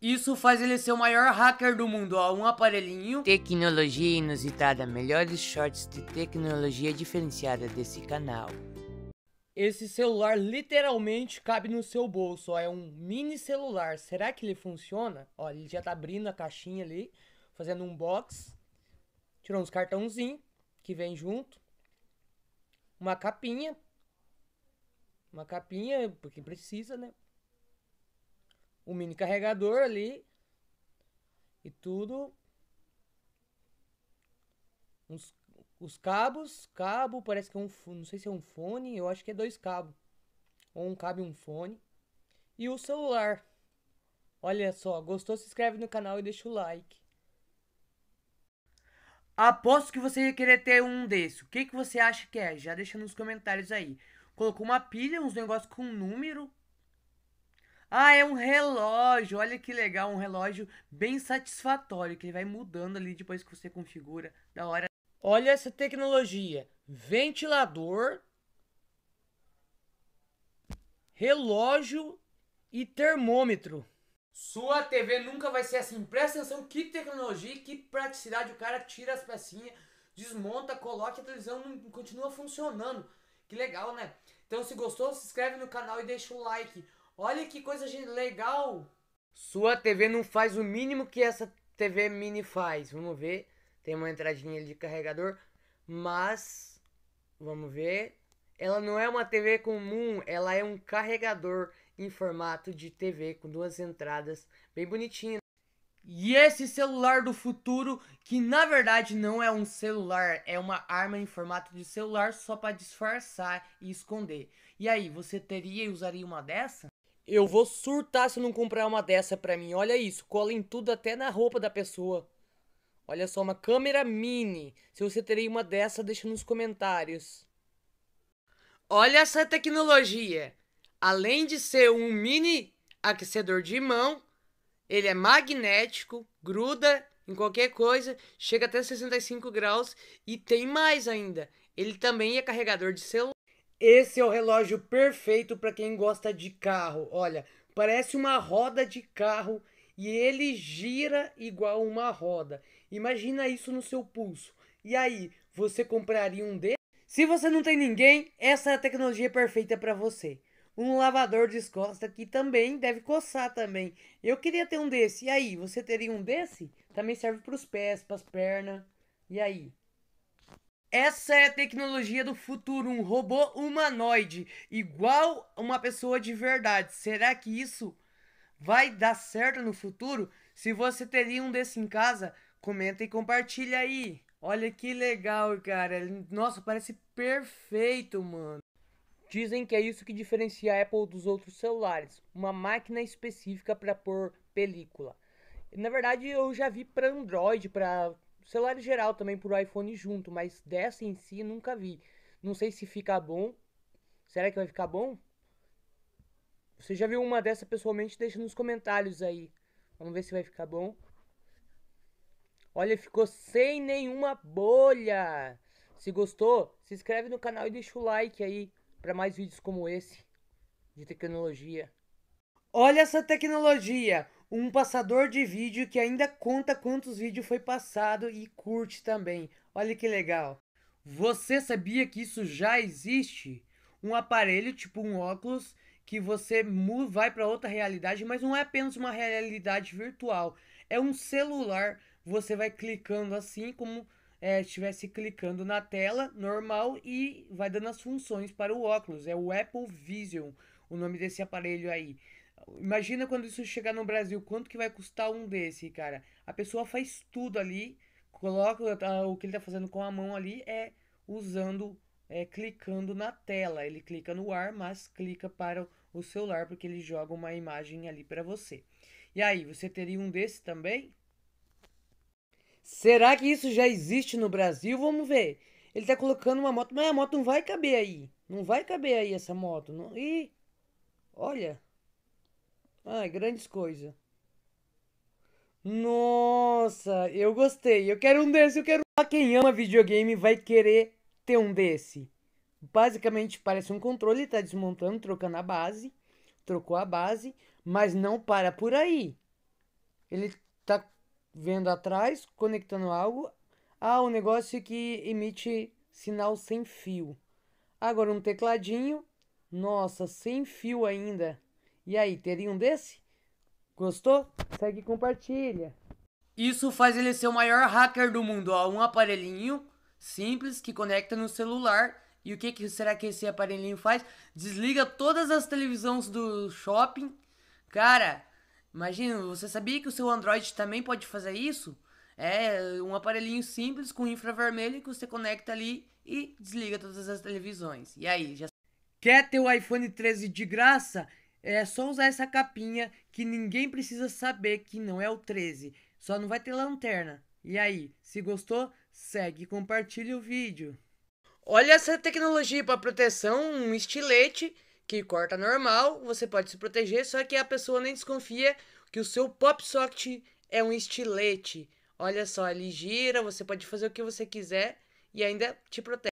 Isso faz ele ser o maior hacker do mundo, ó, um aparelhinho. Tecnologia inusitada, melhores shorts de tecnologia diferenciada desse canal. Esse celular literalmente cabe no seu bolso, ó, é um mini celular. Será que ele funciona? Ó, ele já tá abrindo a caixinha ali, fazendo um box. Tirou uns cartãozinhos que vem junto. Uma capinha. Uma capinha, porque precisa, né? um mini carregador ali e tudo. Uns, os cabos, cabo, parece que é um, não sei se é um fone, eu acho que é dois cabos. Ou um cabo e um fone. E o celular. Olha só, gostou? Se inscreve no canal e deixa o like. Aposto que você ia querer ter um desse. O que, que você acha que é? Já deixa nos comentários aí. Colocou uma pilha, uns negócios com número. Ah, é um relógio. Olha que legal, um relógio bem satisfatório, que ele vai mudando ali depois que você configura. Da hora. Olha essa tecnologia: ventilador, relógio e termômetro. Sua TV nunca vai ser assim. Presta atenção que tecnologia, que praticidade o cara tira as pecinhas, desmonta, coloca a televisão continua funcionando. Que legal, né? Então se gostou, se inscreve no canal e deixa o like. Olha que coisa legal. Sua TV não faz o mínimo que essa TV mini faz. Vamos ver. Tem uma entradinha de carregador. Mas, vamos ver. Ela não é uma TV comum, ela é um carregador em formato de TV com duas entradas, bem bonitinho. E esse celular do futuro, que na verdade não é um celular, é uma arma em formato de celular só para disfarçar e esconder. E aí, você teria e usaria uma dessa? Eu vou surtar se não comprar uma dessa pra mim. Olha isso, cola em tudo até na roupa da pessoa. Olha só, uma câmera mini. Se você teria uma dessa, deixa nos comentários. Olha essa tecnologia. Além de ser um mini aquecedor de mão, ele é magnético, gruda em qualquer coisa, chega até 65 graus e tem mais ainda. Ele também é carregador de celular. Esse é o relógio perfeito para quem gosta de carro. Olha, parece uma roda de carro e ele gira igual uma roda. Imagina isso no seu pulso. E aí, você compraria um desse? Se você não tem ninguém, essa é a tecnologia perfeita para você. Um lavador de costas que também deve coçar também. Eu queria ter um desse. E aí, você teria um desse? Também serve para os pés, para as pernas. E aí? Essa é a tecnologia do futuro, um robô humanoide, igual uma pessoa de verdade. Será que isso vai dar certo no futuro? Se você teria um desse em casa, comenta e compartilha aí. Olha que legal, cara. Nossa, parece perfeito, mano. Dizem que é isso que diferencia a Apple dos outros celulares, uma máquina específica para pôr película. Na verdade, eu já vi para Android, para celular geral também por iPhone junto, mas dessa em si nunca vi. Não sei se fica bom. Será que vai ficar bom? Você já viu uma dessa pessoalmente? Deixa nos comentários aí. Vamos ver se vai ficar bom. Olha, ficou sem nenhuma bolha. Se gostou, se inscreve no canal e deixa o like aí para mais vídeos como esse de tecnologia. Olha essa tecnologia! um passador de vídeo que ainda conta quantos vídeos foi passado e curte também. Olha que legal. Você sabia que isso já existe? Um aparelho, tipo um óculos, que você vai para outra realidade, mas não é apenas uma realidade virtual. É um celular. Você vai clicando assim, como é, estivesse clicando na tela normal e vai dando as funções para o óculos. É o Apple Vision, o nome desse aparelho aí. Imagina quando isso chegar no Brasil, quanto que vai custar um desse, cara? A pessoa faz tudo ali, coloca o que ele tá fazendo com a mão ali é usando, é, clicando na tela. Ele clica no ar, mas clica para o celular porque ele joga uma imagem ali para você. E aí, você teria um desse também? Será que isso já existe no Brasil? Vamos ver. Ele tá colocando uma moto, mas a moto não vai caber aí. Não vai caber aí essa moto. Não... Ih, olha. Ai, grandes coisas. Nossa, eu gostei. Eu quero um desse, eu quero. Pra quem ama videogame vai querer ter um desse. Basicamente parece um controle, tá desmontando, trocando a base. Trocou a base, mas não para por aí. Ele tá vendo atrás, conectando algo. Ah, um negócio é que emite sinal sem fio. Agora um tecladinho. Nossa, sem fio ainda. E aí, teria um desse? Gostou? Segue e compartilha. Isso faz ele ser o maior hacker do mundo, ó. Um aparelhinho simples que conecta no celular. E o que, que será que esse aparelhinho faz? Desliga todas as televisões do shopping. Cara, imagina, você sabia que o seu Android também pode fazer isso? É um aparelhinho simples com infravermelho que você conecta ali e desliga todas as televisões. E aí, já Quer ter o iPhone 13 de graça? É só usar essa capinha que ninguém precisa saber que não é o 13. Só não vai ter lanterna. E aí, se gostou, segue e compartilha o vídeo. Olha essa tecnologia para proteção, um estilete que corta normal, você pode se proteger, só que a pessoa nem desconfia que o seu pop socket é um estilete. Olha só, ele gira, você pode fazer o que você quiser e ainda te protege.